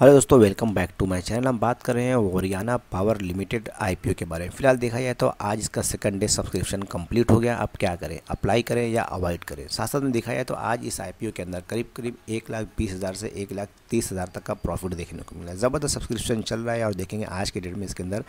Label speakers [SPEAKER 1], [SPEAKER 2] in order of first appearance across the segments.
[SPEAKER 1] hello दोस्तों welcome back to my channel हम बात कर रहे हैं वोरियाना पावर लिमिटेड आईपीओ के बारे में फिलहाल देखा जाए तो आज इसका सेकंड डे सब्सक्रिप्शन कंप्लीट हो गया अब क्या करें अप्लाई करें या अवॉइड करें साथ साथ में देखा जाए तो आज इस आईपीओ के अंदर करीब करीब एक लाख बीस हज़ार से एक लाख तीस हज़ार तक का प्रॉफिट देखने को मिला ज़बरदस्त सब्सक्रिप्शन चल रहा है और देखेंगे आज के डेट में इसके अंदर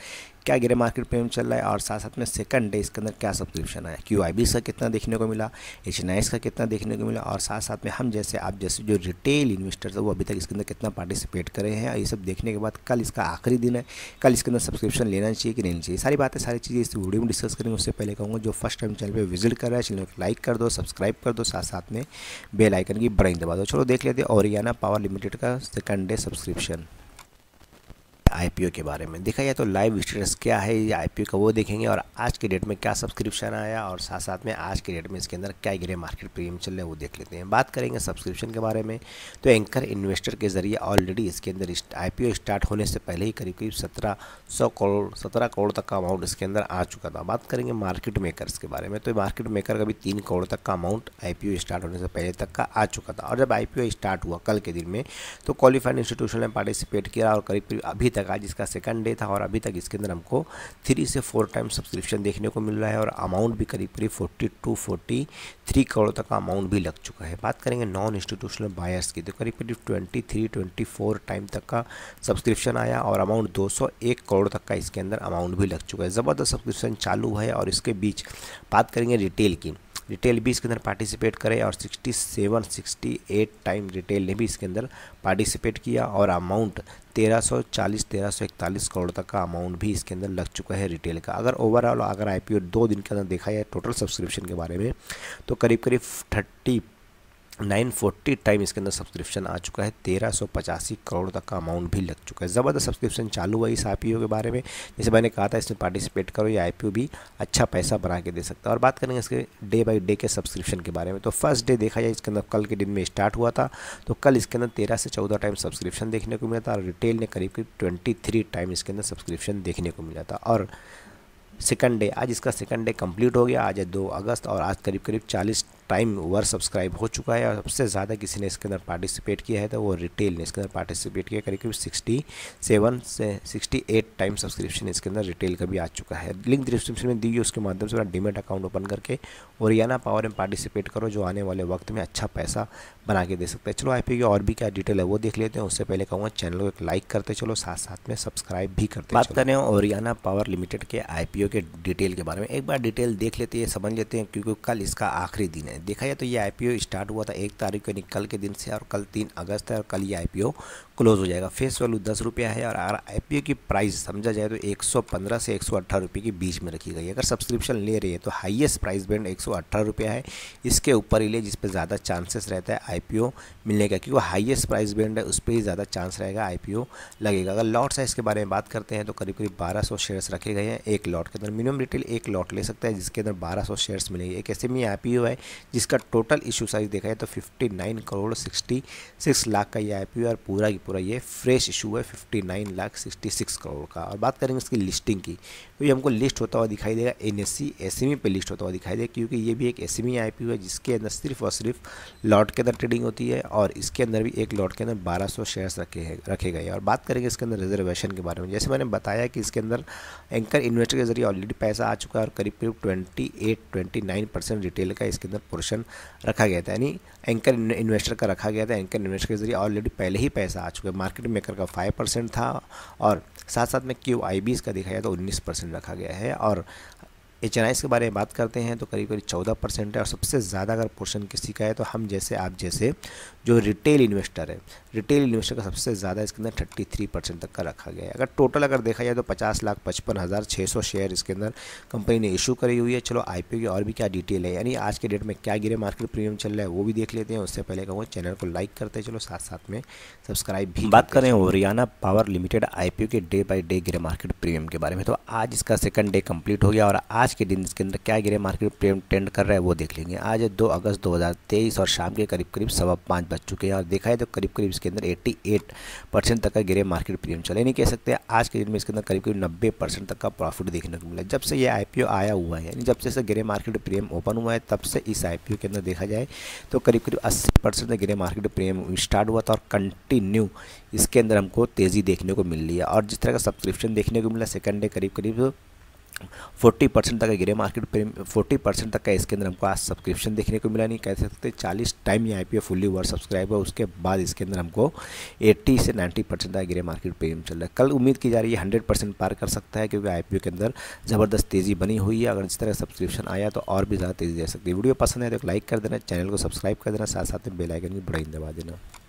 [SPEAKER 1] क्या गिरे मार्केट पर चल रहा है और साथ साथ में सेकंड डे इसके अंदर क्या सब्सक्रिप्शन आया क्यू आई का कितना देखने को मिला एच का कितना देखने को मिला और साथ साथ में हम जैसे आप जैसे जो रिटेल इन्वेस्टर्स है वो अभी तक इसके अंदर कितना पार्टिसिपेट तरह हैं ये सब देखने के बाद कल इसका आखिरी दिन है कल इसके अंदर सब्सक्रिप्शन लेना चाहिए कि नहीं चाहिए सारी बातें सारी चीज़ें इस वीडियो में डिस्कस करेंगे उससे पहले कहूँगा जो फर्स्ट टाइम चैनल पर विजिट कर रहा है चैनल को लाइक कर दो सब्सक्राइब कर दो साथ साथ में बेलाइकन की बड़ाई दबा दो चलो देख लेते हैं ओरियाना पावर लिमिटेड का सेकंड डे सब्सक्रिप्शन आईपीओ के बारे में देखा जाए तो लाइव स्टेटस क्या है ये आईपीओ का वो देखेंगे और आज के डेट में क्या सब्सक्रिप्शन आया और साथ साथ में आज के डेट में इसके अंदर क्या गिरे मार्केट प्रीमियम चल रहे हैं वो देख लेते हैं बात करेंगे सब्सक्रिप्शन के बारे में तो एंकर इन्वेस्टर के जरिए ऑलरेडी इसके अंदर आई स्टार्ट होने से पहले ही करीब करीब सत्रह करोड़ सत्रह करोड़ तक का अमाउंट इसके अंदर आ चुका था बात करेंगे मार्केट मेकरस के बारे में तो मार्केट मेकर का भी तीन करोड़ तक का अमाउंट आई स्टार्ट होने से पहले तक का आ चुका था और जब आई स्टार्ट हुआ कल के दिन में तो क्वालिफाइड इंस्टीट्यूशन ने पार्टिसिपेट किया और करीब करीब अभी तक आज इसका सेकंड डे था और अभी तक इसके अंदर हमको थ्री से फोर टाइम सब्सक्रिप्शन देखने को मिल रहा है और अमाउंट भी करीब करीब forty two forty three crore तक का अमाउंट भी लग चुका है बात करेंगे नॉन इंस्टीट्यूशनल बायर्स की तो करीब करीब twenty three twenty four time तक का सब्सक्रिप्शन आया और अमाउंट दो सौ एक करोड़ तक का इसके अंदर अमाउंट भी लग चुका है ज़बरदस्त सब्सक्रिप्शन चालू है और इसके बीच बात करेंगे रिटेल की रिटेल भी इसके अंदर पार्टिसिपेट करे और 67 68 टाइम रिटेल ने भी इसके अंदर पार्टिसिपेट किया और अमाउंट 1340 1341 करोड़ तक का अमाउंट भी इसके अंदर लग चुका है रिटेल का अगर ओवरऑल अगर आईपीओ दो दिन के अंदर देखा जाए टोटल सब्सक्रिप्शन के बारे में तो करीब करीब थर्टी नाइन फोर्टी टाइम इसके अंदर सब्सक्रिप्शन आ चुका है तेरह सौ पचासी करोड़ तक का अमाउंट भी लग चुका है ज़बरदस्त सब्सक्रिप्शन चालू हुआ इस आई के बारे में जैसे मैंने कहा था इसमें पार्टिसिपेट करो ये आई भी अच्छा पैसा बना के दे सकता है और बात करेंगे इसके डे बाई डे के सब्सक्रिप्शन के बारे में तो फर्स्ट डे देखा जाए इसके अंदर कल के दिन में स्टार्ट हुआ था तो कल इसके अंदर तेरह से चौदह टाइम सब्सक्रिप्शन देखने को मिला था और रिटेल ने करीब करीब ट्वेंटी थ्री टाइम इसके अंदर सब्सक्रिप्शन देखने को मिला था और सेकंड डे आज इसका सेकंड डे कंप्लीट हो गया आज है दो अगस्त और आज करीब करीब चालीस टाइम ओवर सब्सक्राइब हो चुका है और सबसे ज़्यादा किसी ने इसके अंदर पार्टिसिपेट किया है तो वो रिटेल ने इसके अंदर पार्टिसिपेट किया करीब सिक्सटी सेवन से सिक्सटी एट टाइम सब्सक्रिप्शन इसके अंदर रिटेल का भी आ चुका है लिंक डिस्क्रिप्शन में दी हुई उसके माध्यम से अपना डिमेट अकाउंट ओपन करके और याना पावर में पार्टिसिपेट करो जो आने वाले वक्त में अच्छा पैसा बना के दे सकते हैं चलो आई की और भी क्या डिटेल है वो देख लेते हैं उससे पहले कहूँगा चैनल को एक लाइक करते चलो साथ साथ में सब्सक्राइब भी करते बात करें याना पावर लिमिटेड के आई के डिटेल के बारे में एक बार डिटेल देख लेते हैं समझ लेते हैं क्योंकि कल इसका आखिरी दिन है देखा जाए तो ये आईपीओ स्टार्ट हुआ था एक तारीख को निकल के दिन से और कल तीन अगस्त है और कल ये आईपीओ क्लोज़ हो जाएगा फेस वैल्यू दस रुपया है और अगर आई की प्राइस समझा जाए तो एक सौ पंद्रह से एक सौ अट्ठारह रुपये के बीच में रखी गई है अगर सब्सक्रिप्शन ले रही है तो हाईएस्ट प्राइस बैंड एक सौ अट्ठारह रुपया है इसके ऊपर ही ले जिस पर ज़्यादा चांसेस रहता है आई मिलने का क्योंकि हाईएस्ट प्राइस बैंड है उस पर ही ज़्यादा चांस रहेगा आई लगेगा अगर लॉट साइज़ के बारे में बात करते हैं तो करीब करीब बारह सौ शेयर्स रखे गए हैं एक लॉट के अंदर मिनिमम रिटेल एक लॉट ले सकता है जिसके अंदर बारह सौ शेयर्स मिलेंगे एक ऐसे में आई है जिसका टोटल इशू साइज़ देखा जाए तो fifty nine crore sixty six lakh का ये आई है और पूरा पूरा ये फ्रेश इशू है fifty nine lakh sixty six crore का और बात करेंगे इसकी लिस्टिंग की तो ये हमको लिस्ट होता हुआ दिखाई देगा एन एस सी पे लिस्ट होता हुआ दिखाई देगा क्योंकि ये भी एक एस एम है जिसके अंदर सिर्फ और सिर्फ लॉट के अंदर ट्रेडिंग होती है और इसके अंदर भी एक लॉट के अंदर बारह सौ शेयर्स रखे हैं रखे गए और बात करेंगे इसके अंदर रिजर्वेशन के बारे में जैसे मैंने बताया कि इसके अंदर एंकर इन्वेस्टर के जरिए ऑलरेडी पैसा आ चुका है और करीब करीब twenty eight twenty nine percent retail का इसके अंदर पोर्शन रखा गया था यानी एंकर इन्वेस्टर का रखा गया था एंकर इन्वेस्टर के जरिए ऑलरेडी पहले ही पैसा आ चूँकि मार्केट मेकर का फाइव परसेंट था और साथ साथ में क्यू आई बी इसका देखा जाए तो उन्नीस परसेंट रखा गया है और एच के बारे में बात करते हैं तो करीब करीब चौदह परसेंट है और सबसे ज़्यादा अगर पोर्शन किसी का है तो हम जैसे आप जैसे जो रिटेल इन्वेस्टर है रिटेल इन्वेस्टर का सबसे ज़्यादा इसके अंदर थर्टी थ्री परसेंट तक का रखा गया है अगर टोटल अगर देखा जाए तो पचास लाख पचपन हज़ार छः सौ शेयर इसके अंदर कंपनी ने इशू करी हुई है चलो आई की और भी क्या डिटेल है यानी आज के डेट में क्या गिरे मार्केट प्रीमियम चल रहा है वो भी देख लेते हैं उससे पहले कहूँगा चैनल को लाइक करते चलो साथ साथ में सब्सक्राइब भी बात करें हरियाणा पावर लिमिटेड आई के डे बाई डे गिरे मार्केट प्रीमियम के बारे में तो आज इसका सेकंड डे कंप्लीट हो गया और आज आज के दिन इसके अंदर क्या गिरे मार्केट ट्रेंड कर रहा है वो देख लेंगे आज दो अगस्त 2023 और शाम के करीब करीब सवा पाँच बज चुके हैं और देखा है तो करीब करीब इसके अंदर 88 परसेंट तक का गिरे मार्केट प्रीमियम चले नहीं कह सकते आज के दिन में इसके अंदर करीब करीब नब्बे परसेंट तक का प्रॉफिट देखने को मिला जब से ये आई आया हुआ है यानी जब से गिरे मार्केट प्रीमियम ओपन हुआ है तब से इस आई के अंदर देखा जाए तो करीब करीब अस्सी परसेंट गिरे मार्केट प्रीमियम स्टार्ट हुआ था और कंटिन्यू इसके अंदर हमको तेज़ी देखने को मिल रही है और जिस तरह का सब्सक्रिप्शन देखने को मिला सेकंड डे करीब करीब फोर्टी परसेंट तक गिरे मार्केट प्रीम फोर्टी परसेंट तक का इसके अंदर हमको आज सब्सक्रिप्शन देखने को मिला नहीं कह सकते चालीस टाइम ये आईपीओ फुल्ली ओवर सब्सक्राइब है उसके बाद इसके अंदर हमको एट्टी से नाइन्टी परसेंट तक गिरे मार्केट प्रीमियम चल रहा है कल उम्मीद की जा रही है हंड्रेड परसेंट पार कर सकता है क्योंकि आई के अंदर ज़बरदस्त तेज़ी बनी हुई है अगर इस तरह सब्सक्रिप्शन आया तो और भी ज़्यादा तेज़ी दे सकती है वीडियो पसंद है तो लाइक कर देना चैनल को सब्सक्राइब कर देना साथ साथ में बेलाइकन की ही दबा देना